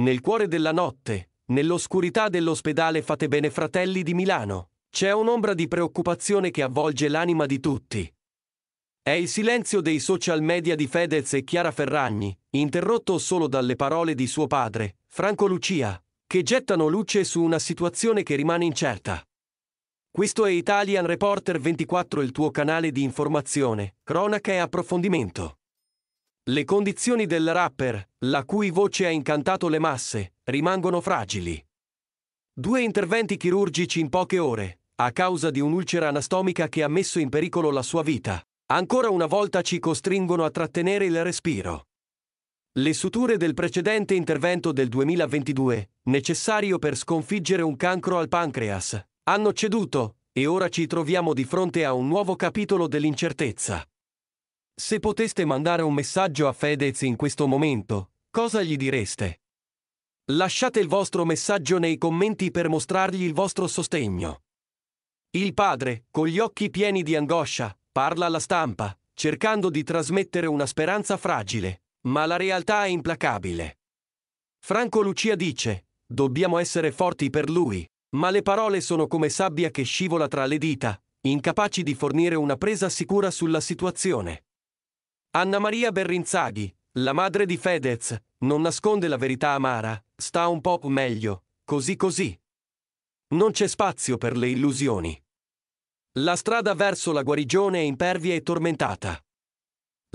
Nel cuore della notte, nell'oscurità dell'ospedale Fate Bene Fratelli di Milano, c'è un'ombra di preoccupazione che avvolge l'anima di tutti. È il silenzio dei social media di Fedez e Chiara Ferragni, interrotto solo dalle parole di suo padre, Franco Lucia, che gettano luce su una situazione che rimane incerta. Questo è Italian Reporter 24, il tuo canale di informazione, cronaca e approfondimento. Le condizioni del rapper, la cui voce ha incantato le masse, rimangono fragili. Due interventi chirurgici in poche ore, a causa di un'ulcera anastomica che ha messo in pericolo la sua vita, ancora una volta ci costringono a trattenere il respiro. Le suture del precedente intervento del 2022, necessario per sconfiggere un cancro al pancreas, hanno ceduto, e ora ci troviamo di fronte a un nuovo capitolo dell'incertezza. Se poteste mandare un messaggio a Fedez in questo momento, cosa gli direste? Lasciate il vostro messaggio nei commenti per mostrargli il vostro sostegno. Il padre, con gli occhi pieni di angoscia, parla alla stampa, cercando di trasmettere una speranza fragile, ma la realtà è implacabile. Franco Lucia dice, dobbiamo essere forti per lui, ma le parole sono come sabbia che scivola tra le dita, incapaci di fornire una presa sicura sulla situazione. Anna Maria Berrinzaghi, la madre di Fedez, non nasconde la verità amara, sta un po' meglio, così così. Non c'è spazio per le illusioni. La strada verso la guarigione è impervia e tormentata.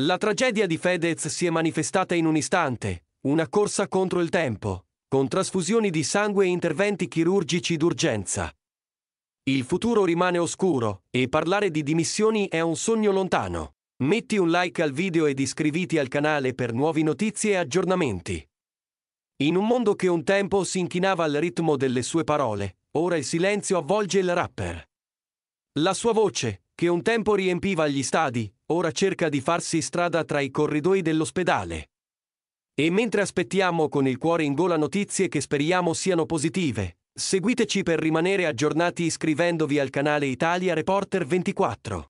La tragedia di Fedez si è manifestata in un istante, una corsa contro il tempo, con trasfusioni di sangue e interventi chirurgici d'urgenza. Il futuro rimane oscuro e parlare di dimissioni è un sogno lontano. Metti un like al video ed iscriviti al canale per nuove notizie e aggiornamenti. In un mondo che un tempo si inchinava al ritmo delle sue parole, ora il silenzio avvolge il rapper. La sua voce, che un tempo riempiva gli stadi, ora cerca di farsi strada tra i corridoi dell'ospedale. E mentre aspettiamo con il cuore in gola notizie che speriamo siano positive, seguiteci per rimanere aggiornati iscrivendovi al canale Italia Reporter 24.